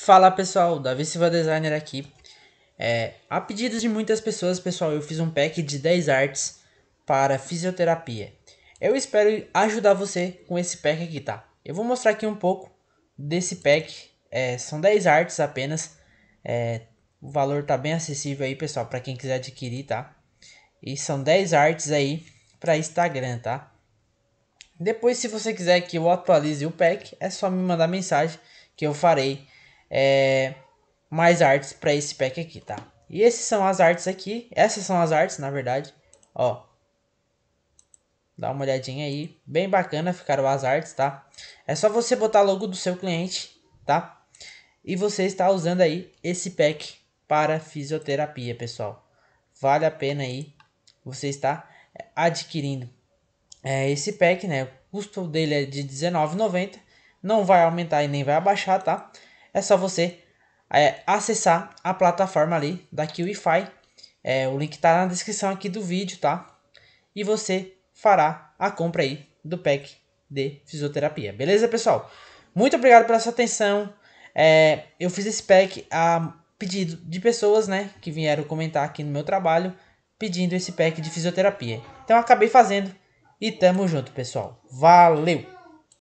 Fala pessoal, Davi Silva Designer aqui. É, a pedido de muitas pessoas, pessoal, eu fiz um pack de 10 artes para fisioterapia. Eu espero ajudar você com esse pack aqui, tá? Eu vou mostrar aqui um pouco desse pack. É, são 10 artes apenas. É, o valor tá bem acessível aí, pessoal, para quem quiser adquirir, tá? E são 10 artes aí para Instagram, tá? Depois, se você quiser que eu atualize o pack, é só me mandar mensagem que eu farei é, mais artes para esse pack aqui, tá? E esses são as artes aqui. Essas são as artes, na verdade. Ó. Dá uma olhadinha aí. Bem bacana ficaram as artes, tá? É só você botar logo do seu cliente, tá? E você está usando aí esse pack para fisioterapia, pessoal. Vale a pena aí você está adquirindo é, esse pack, né? O custo dele é de R$19,90. Não vai aumentar e nem vai abaixar, tá? é só você é, acessar a plataforma ali da QIFI. É, o link está na descrição aqui do vídeo, tá? E você fará a compra aí do pack de fisioterapia. Beleza, pessoal? Muito obrigado pela sua atenção. É, eu fiz esse pack a pedido de pessoas, né, que vieram comentar aqui no meu trabalho, pedindo esse pack de fisioterapia. Então acabei fazendo e tamo junto, pessoal. Valeu!